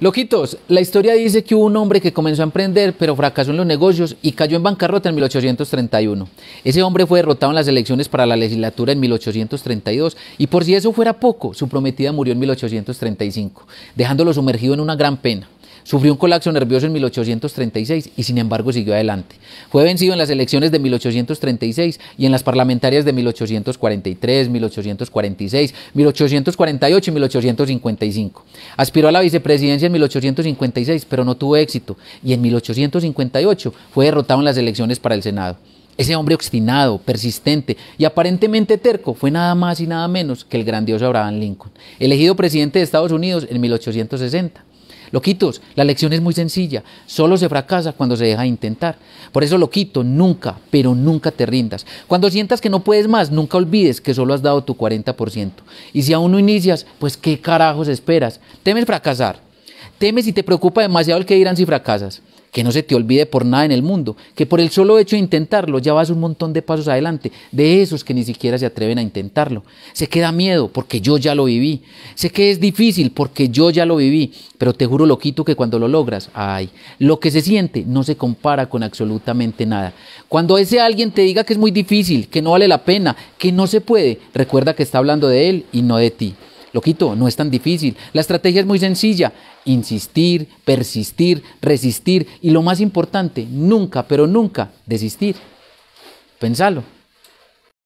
Loquitos, la historia dice que hubo un hombre que comenzó a emprender, pero fracasó en los negocios y cayó en bancarrota en 1831. Ese hombre fue derrotado en las elecciones para la legislatura en 1832 y por si eso fuera poco, su prometida murió en 1835, dejándolo sumergido en una gran pena. Sufrió un colapso nervioso en 1836 y sin embargo siguió adelante. Fue vencido en las elecciones de 1836 y en las parlamentarias de 1843, 1846, 1848 y 1855. Aspiró a la vicepresidencia en 1856, pero no tuvo éxito y en 1858 fue derrotado en las elecciones para el Senado. Ese hombre obstinado, persistente y aparentemente terco fue nada más y nada menos que el grandioso Abraham Lincoln, elegido presidente de Estados Unidos en 1860. Loquitos, la lección es muy sencilla, solo se fracasa cuando se deja de intentar. Por eso, lo quito. nunca, pero nunca te rindas. Cuando sientas que no puedes más, nunca olvides que solo has dado tu 40%. Y si aún no inicias, pues qué carajos esperas. Temes fracasar, Temes y te preocupa demasiado el que dirán si fracasas. Que no se te olvide por nada en el mundo, que por el solo hecho de intentarlo ya vas un montón de pasos adelante, de esos que ni siquiera se atreven a intentarlo. Sé que da miedo porque yo ya lo viví, sé que es difícil porque yo ya lo viví, pero te juro loquito que cuando lo logras, ay, lo que se siente no se compara con absolutamente nada. Cuando ese alguien te diga que es muy difícil, que no vale la pena, que no se puede, recuerda que está hablando de él y no de ti. Loquito, no es tan difícil. La estrategia es muy sencilla. Insistir, persistir, resistir y lo más importante, nunca, pero nunca desistir. Pensalo.